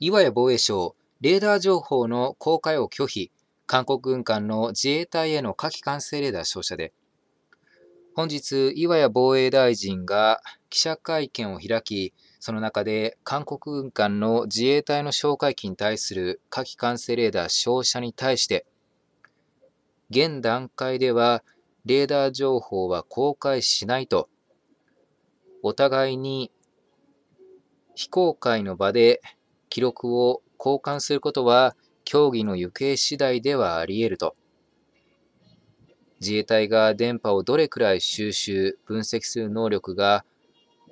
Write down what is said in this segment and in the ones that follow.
岩屋防衛省、レーダー情報の公開を拒否、韓国軍艦の自衛隊への火器管制レーダー照射で、本日、岩屋防衛大臣が記者会見を開き、その中で韓国軍艦の自衛隊の哨戒機に対する火器管制レーダー照射に対して、現段階ではレーダー情報は公開しないと、お互いに非公開の場で記録を交換することは競技の行方次第ではあり得ると自衛隊が電波をどれくらい収集分析する能力が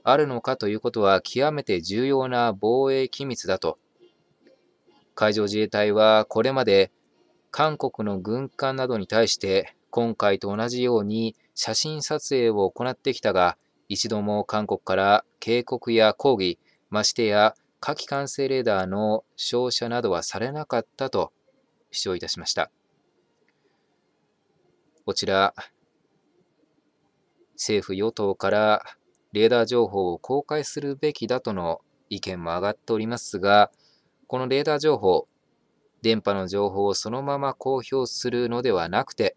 あるのかということは極めて重要な防衛機密だと海上自衛隊はこれまで韓国の軍艦などに対して今回と同じように写真撮影を行ってきたが一度も韓国から警告や抗議ましてや火器管制レーダーの照射などはされなかったと主張いたしました。こちら、政府・与党からレーダー情報を公開するべきだとの意見も上がっておりますが、このレーダー情報、電波の情報をそのまま公表するのではなくて、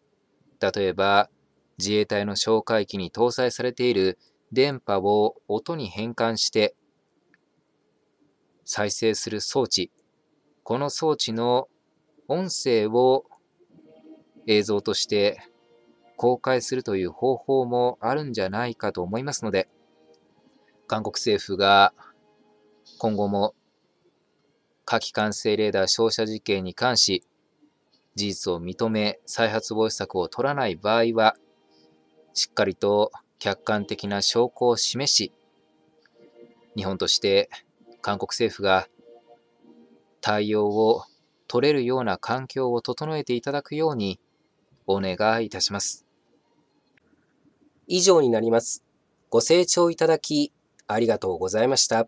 例えば自衛隊の哨戒機に搭載されている電波を音に変換して再生する装置、この装置の音声を映像として公開するという方法もあるんじゃないかと思いますので、韓国政府が今後も火器管制レーダー照射事件に関し、事実を認め、再発防止策を取らない場合は、しっかりと客観的な証拠を示し、日本として韓国政府が対応を取れるような環境を整えていただくようにお願いいたします。以上になります。ご清聴いただきありがとうございました。